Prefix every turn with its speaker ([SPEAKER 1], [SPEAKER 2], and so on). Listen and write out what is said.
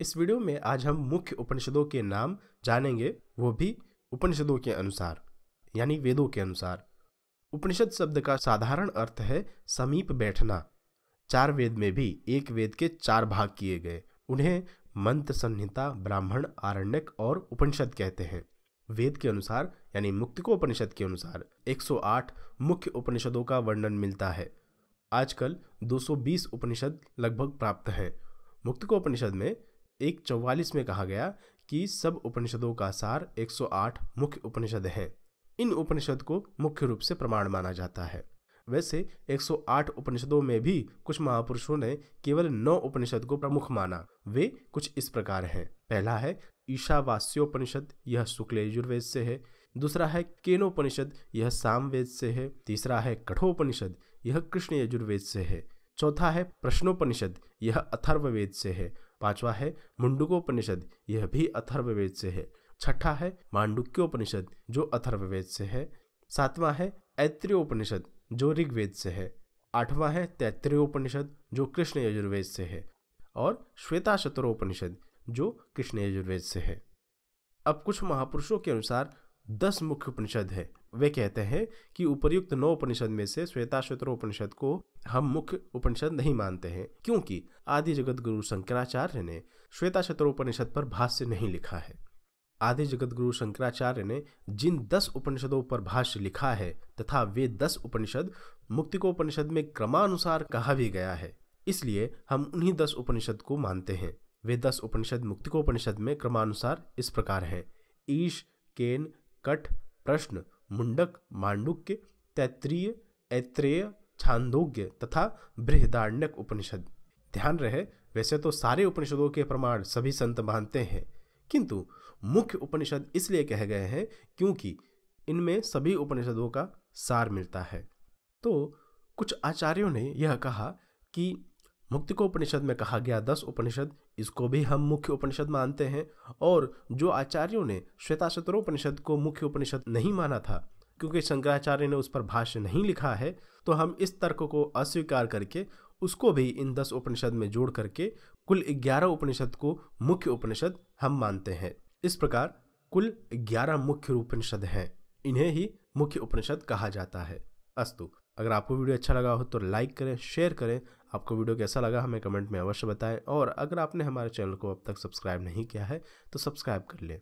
[SPEAKER 1] इस वीडियो में आज हम मुख्य उपनिषदों के नाम जानेंगे वो भी उपनिषदों के अनुसार यानी वेदों के अनुसार उपनिषद शब्द का साधारण अर्थ है समीप बैठना चार वेद में भी एक वेद के चार भाग किए गए उन्हें मंत्र संहिता ब्राह्मण आरण्यक और उपनिषद कहते हैं वेद के अनुसार यानी मुक्तिको उपनिषद के अनुसार 108 मुख्य उपनिषदों का वर्णन मिलता है आजकल 220 उपनिषद लगभग प्राप्त हैं मुक्तिको उपनिषद में एक चौवालीस में कहा गया कि सब उपनिषदों का सार 108 मुख्य उपनिषद हैं इन उपनिषद को मुख्य रूप से प्रमाण माना जाता है वैसे 108 उपनिषदों में भी कुछ महापुरुषों ने केवल नौ उपनिषद को प्रमुख माना वे कुछ इस प्रकार हैं पहला है ईशावास्योपनिषद यह शुक्ल यजुर्वेद से है दूसरा है केनोपनिषद यह सामवेद से है तीसरा है कठोपनिषद यह कृष्ण यजुर्वेद से है चौथा है प्रश्नोपनिषद यह अथर्ववेद से है पांचवा है मुंडकोपनिषद यह भी अथर्ववेद से है छठा है मांडुक्योपनिषद जो अथर्ववेद से है सातवां है ऐत्रियोपनिषद जो ऋग्वेद से है आठवां है तैत्रियोपनिषद जो कृष्ण यजुर्वेद से है और श्वेता शत्रोपनिषद जो कृष्ण यजुर्वेद से है अब कुछ महापुरुषों के अनुसार दस मुख्य उपनिषद है वे कहते हैं कि उपर्युक्त नौ उपनिषद में से श्वेताश्वेतर उपनिषद को हम मुख्य उपनिषद नहीं मानते हैं क्योंकि आदि जगत गुरु शंकराचार्य ने श्वेताश्वेतर उपनिषद पर भाष्य नहीं लिखा है आदि जगत गुरु शंकराचार्य ने जिन दस उपनिषदों पर भाष्य लिखा है तथा वे दस उपनिषद मुक्तिकोपनिषद में क्रमानुसार कहा भी गया है इसलिए हम उन्हीं दस उपनिषद को मानते हैं वे दस उपनिषद मुक्तिकोपनिषद में क्रमानुसार इस प्रकार है ईश केन कठ प्रश्न मुंडक मांडुक्य तैत्रीय ऐत्रेय छांदोग्य तथा बृहदारण्यक उपनिषद ध्यान रहे वैसे तो सारे उपनिषदों के प्रमाण सभी संत मानते हैं किंतु मुख्य उपनिषद इसलिए कह गए हैं क्योंकि इनमें सभी उपनिषदों का सार मिलता है तो कुछ आचार्यों ने यह कहा कि मुक्ति को उपनिषद में कहा गया दस उपनिषद इसको भी हम मुख्य उपनिषद मानते हैं और जो आचार्यों ने श्वेताशत्रोपनिषद को मुख्य उपनिषद नहीं माना था क्योंकि शंकराचार्य ने उस पर भाष्य नहीं लिखा है तो हम इस तर्क को अस्वीकार करके उसको भी इन दस उपनिषद में जोड़ करके कुल ग्यारह उपनिषद को मुख्य उपनिषद हम मानते हैं इस प्रकार कुल ग्यारह मुख्य उपनिषद हैं इन्हें ही मुख्य उपनिषद कहा जाता है अस्तु अगर आपको वीडियो अच्छा लगा हो तो लाइक करें शेयर करें आपको वीडियो कैसा लगा हमें कमेंट में अवश्य बताएं और अगर आपने हमारे चैनल को अब तक सब्सक्राइब नहीं किया है तो सब्सक्राइब कर लें